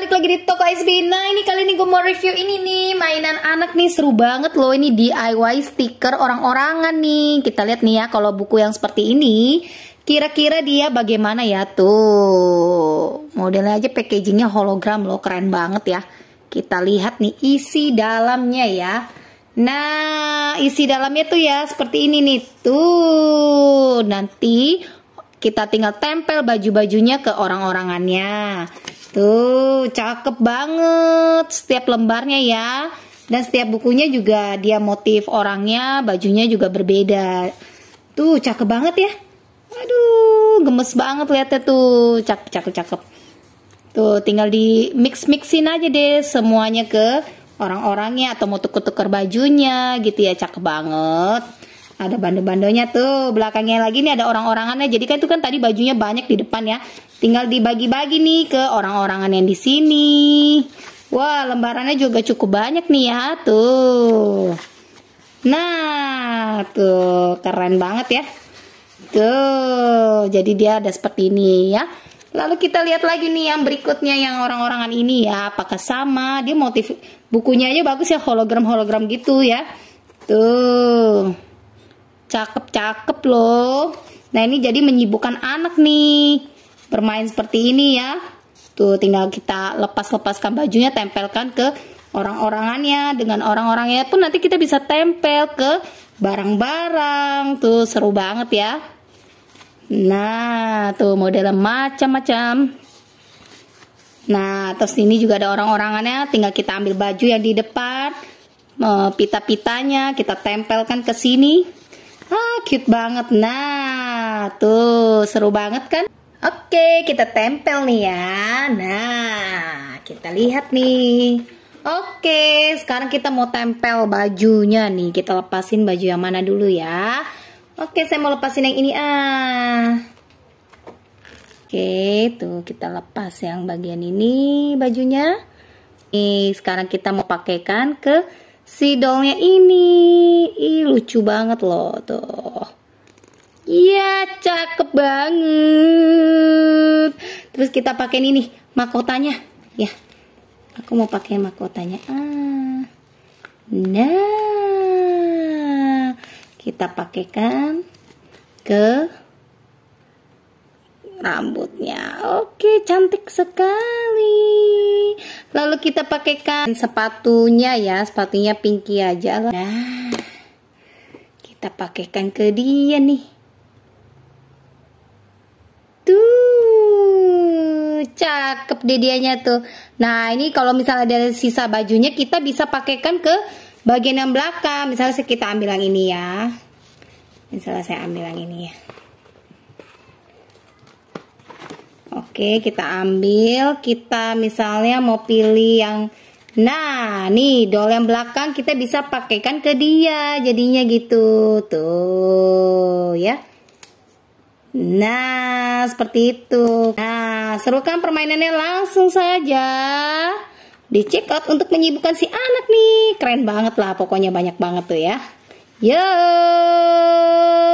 balik lagi di toko SB Nah ini kali ini gue mau review ini nih Mainan anak nih seru banget loh Ini DIY stiker orang-orangan nih Kita lihat nih ya kalau buku yang seperti ini Kira-kira dia bagaimana ya tuh Modelnya aja packagingnya hologram loh Keren banget ya Kita lihat nih isi dalamnya ya Nah isi dalamnya tuh ya seperti ini nih Tuh nanti kita tinggal tempel baju-bajunya ke orang-orangannya Tuh, cakep banget setiap lembarnya ya. Dan setiap bukunya juga dia motif orangnya, bajunya juga berbeda. Tuh, cakep banget ya. Aduh, gemes banget lihatnya tuh. Cakep, cakep, cakep. Tuh, tinggal di mix-mixin aja deh semuanya ke orang-orangnya atau mau tuker-tuker bajunya gitu ya. Cakep banget ada bandel-bandelnya tuh belakangnya lagi nih ada orang-orangannya jadi kan itu kan tadi bajunya banyak di depan ya tinggal dibagi-bagi nih ke orang-orangan yang di sini wah lembarannya juga cukup banyak nih ya tuh nah tuh keren banget ya tuh jadi dia ada seperti ini ya Lalu kita lihat lagi nih yang berikutnya yang orang-orangan ini ya, apakah sama? Dia motif bukunya aja bagus ya hologram-hologram gitu ya. Tuh. Cakep-cakep loh. Nah ini jadi menyibukkan anak nih. Bermain seperti ini ya. Tuh tinggal kita lepas-lepaskan bajunya, tempelkan ke orang-orangannya. Dengan orang-orangnya pun nanti kita bisa tempel ke barang-barang. Tuh seru banget ya. Nah tuh modelnya macam-macam. Nah terus ini juga ada orang-orangannya. Tinggal kita ambil baju yang di depan. Eh, pita-pitanya kita tempelkan ke sini. Ah, cute banget. Nah, tuh seru banget kan? Oke, kita tempel nih ya. Nah, kita lihat nih. Oke, sekarang kita mau tempel bajunya nih. Kita lepasin baju yang mana dulu ya. Oke, saya mau lepasin yang ini ah. Oke, tuh kita lepas yang bagian ini bajunya. Nih, sekarang kita mau pakaikan ke si dollnya ini. Ih, lucu banget loh tuh. Iya, cakep banget. Terus kita pakai ini nih, mahkotanya. Ya. Aku mau pakai makotanya. Ah. Nah. Kita pakaikan ke rambutnya. Oke, cantik sekali. Lalu kita pakaikan sepatunya ya, sepatunya pinky aja lah. Nah, kita pakaikan ke dia nih. Tuh, cakep dedianya tuh. Nah, ini kalau misalnya ada sisa bajunya kita bisa pakaikan ke bagian yang belakang. Misalnya kita ambil yang ini ya. Misalnya saya ambil yang ini ya. Oke, kita ambil. Kita misalnya mau pilih yang Nah, nih dol yang belakang kita bisa pakaikan ke dia jadinya gitu. Tuh, ya. Nah, seperti itu. Nah, serukan permainannya langsung saja. Di check out untuk menyibukkan si anak nih. Keren banget lah, pokoknya banyak banget tuh ya. Yo!